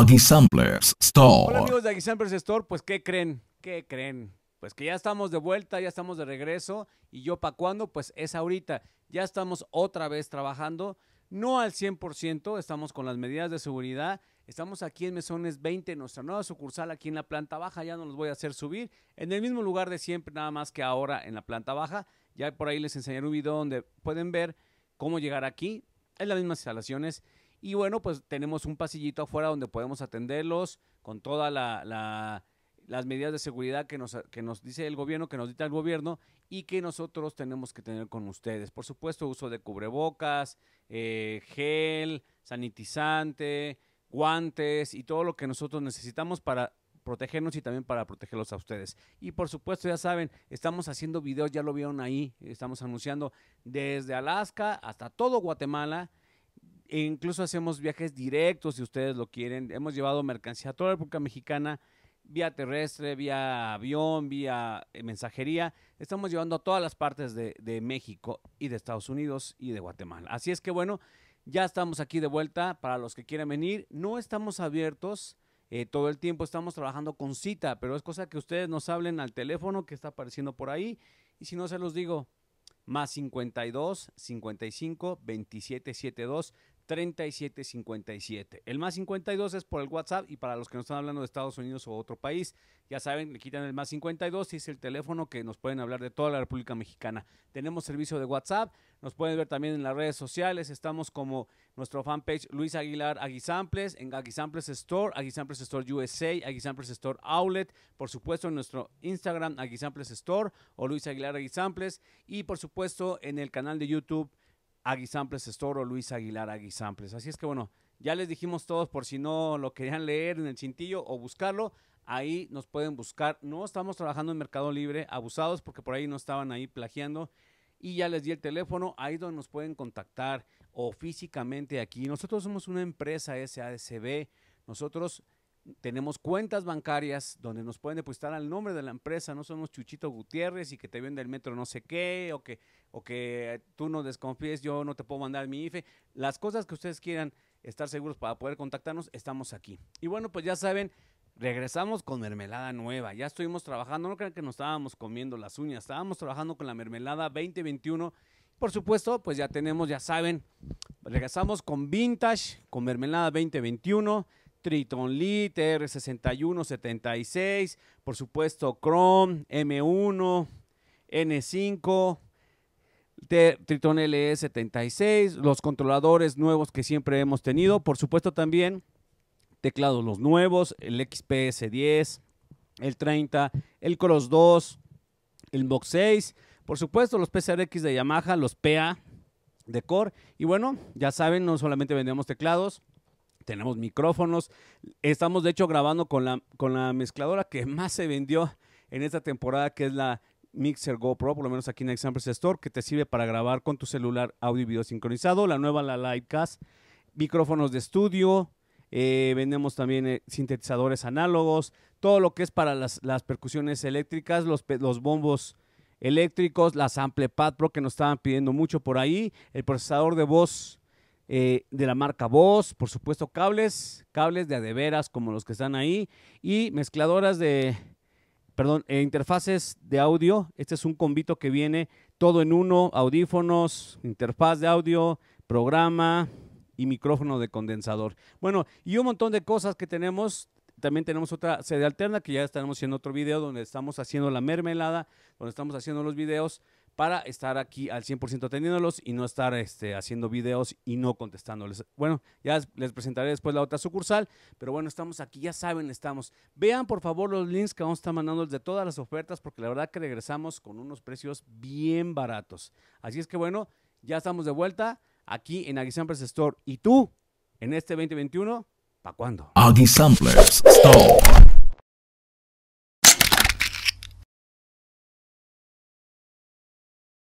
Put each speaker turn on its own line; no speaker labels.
Aggie Store. Hola amigos de Aggie Store, pues ¿qué creen? ¿Qué creen? Pues que ya estamos de vuelta, ya estamos de regreso. ¿Y yo para cuándo? Pues es ahorita. Ya estamos otra vez trabajando, no al 100%, estamos con las medidas de seguridad. Estamos aquí en Mesones 20, nuestra nueva sucursal aquí en la planta baja, ya no los voy a hacer subir, en el mismo lugar de siempre, nada más que ahora en la planta baja. Ya por ahí les enseñaré un video donde pueden ver cómo llegar aquí, en las mismas instalaciones. Y bueno, pues tenemos un pasillito afuera donde podemos atenderlos con todas las medidas de seguridad que nos, que nos dice el gobierno, que nos dicta el gobierno y que nosotros tenemos que tener con ustedes. Por supuesto, uso de cubrebocas, eh, gel, sanitizante, guantes y todo lo que nosotros necesitamos para protegernos y también para protegerlos a ustedes. Y por supuesto, ya saben, estamos haciendo videos, ya lo vieron ahí, estamos anunciando desde Alaska hasta todo Guatemala. E incluso hacemos viajes directos si ustedes lo quieren. Hemos llevado mercancía a toda la República Mexicana vía terrestre, vía avión, vía eh, mensajería. Estamos llevando a todas las partes de, México y de Estados Unidos y de Guatemala. Así es que bueno, ya estamos aquí de vuelta para los que quieran venir. No estamos abiertos eh, todo el tiempo, estamos trabajando con cita, pero es cosa que ustedes nos hablen al teléfono que está apareciendo por ahí. Y si no, se los digo, más 52 55 27 72 3757. El más 52 es por el WhatsApp y para los que nos están hablando de Estados Unidos o otro país, ya saben, le quitan el más 52 y es el teléfono que nos pueden hablar de toda la República Mexicana. Tenemos servicio de WhatsApp, nos pueden ver también en las redes sociales, estamos como nuestro fanpage Luis Aguilar Aguisamples, en Aguisamples Store, Aguisamples Store USA, Aguisamples Store Outlet, por supuesto en nuestro Instagram Aguisamples Store o Luis Aguilar Aguisamples y por supuesto en el canal de YouTube Aguisamples Estoro, Luis Aguilar Aguisamples. Así es que bueno, ya les dijimos todos por si no lo querían leer en el cintillo o buscarlo. Ahí nos pueden buscar. No estamos trabajando en Mercado Libre, abusados porque por ahí no estaban ahí plagiando. Y ya les di el teléfono, ahí donde nos pueden contactar o físicamente aquí. Nosotros somos una empresa SASB, Nosotros tenemos cuentas bancarias donde nos pueden depositar al nombre de la empresa, no somos Chuchito Gutiérrez y que te vende el metro no sé qué, o que, o que tú no desconfíes, yo no te puedo mandar mi IFE. Las cosas que ustedes quieran estar seguros para poder contactarnos, estamos aquí. Y bueno, pues ya saben, regresamos con mermelada nueva. Ya estuvimos trabajando, no crean que nos estábamos comiendo las uñas, estábamos trabajando con la mermelada 2021. Por supuesto, pues ya tenemos, ya saben, regresamos con Vintage, con Mermelada 2021. Triton Liter tr 6176 por supuesto Chrome, M1, N5, Triton LE76, los controladores nuevos que siempre hemos tenido, por supuesto también teclados los nuevos, el XPS10, el 30, el Cross 2, el Box 6, por supuesto los PCRX de Yamaha, los PA de Core y bueno, ya saben, no solamente vendemos teclados, tenemos micrófonos. Estamos de hecho grabando con la, con la mezcladora que más se vendió en esta temporada, que es la Mixer GoPro, por lo menos aquí en Examples Store, que te sirve para grabar con tu celular audio y video sincronizado. La nueva, la Lightcast, micrófonos de estudio. Eh, vendemos también eh, sintetizadores análogos, todo lo que es para las, las percusiones eléctricas, los, los bombos eléctricos, las sample pad pro que nos estaban pidiendo mucho por ahí, el procesador de voz eh, de la marca voz, por supuesto cables, cables de adeveras como los que están ahí y mezcladoras de, perdón, eh, interfaces de audio. Este es un convito que viene todo en uno, audífonos, interfaz de audio, programa y micrófono de condensador. Bueno, y un montón de cosas que tenemos. También tenemos otra sede alterna que ya estaremos haciendo otro video donde estamos haciendo la mermelada, donde estamos haciendo los videos para estar aquí al 100% atendiéndolos y no estar este, haciendo videos y no contestándoles. Bueno, ya les presentaré después la otra sucursal, pero bueno, estamos aquí, ya saben, estamos. Vean por favor los links que vamos a estar mandándoles de todas las ofertas, porque la verdad que regresamos con unos precios bien baratos. Así es que bueno, ya estamos de vuelta aquí en Agui Store. ¿Y tú, en este 2021, para cuándo? Store.